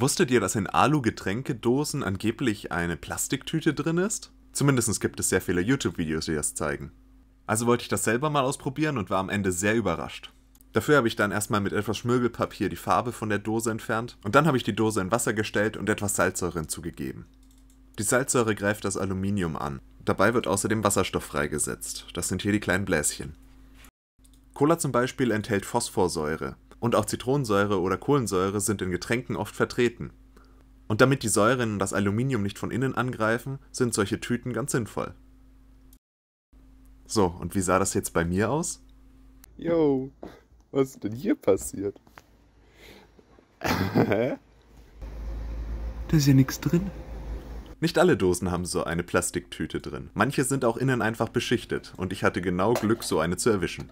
Wusstet ihr, dass in Alu-Getränkedosen angeblich eine Plastiktüte drin ist? Zumindest gibt es sehr viele YouTube-Videos, die das zeigen. Also wollte ich das selber mal ausprobieren und war am Ende sehr überrascht. Dafür habe ich dann erstmal mit etwas Schmirgelpapier die Farbe von der Dose entfernt und dann habe ich die Dose in Wasser gestellt und etwas Salzsäure hinzugegeben. Die Salzsäure greift das Aluminium an. Dabei wird außerdem Wasserstoff freigesetzt. Das sind hier die kleinen Bläschen. Cola zum Beispiel enthält Phosphorsäure, und auch Zitronensäure oder Kohlensäure sind in Getränken oft vertreten. Und damit die Säuren das Aluminium nicht von innen angreifen, sind solche Tüten ganz sinnvoll. So, und wie sah das jetzt bei mir aus? Jo, was ist denn hier passiert? Hä? da ist ja nichts drin. Nicht alle Dosen haben so eine Plastiktüte drin. Manche sind auch innen einfach beschichtet und ich hatte genau Glück, so eine zu erwischen.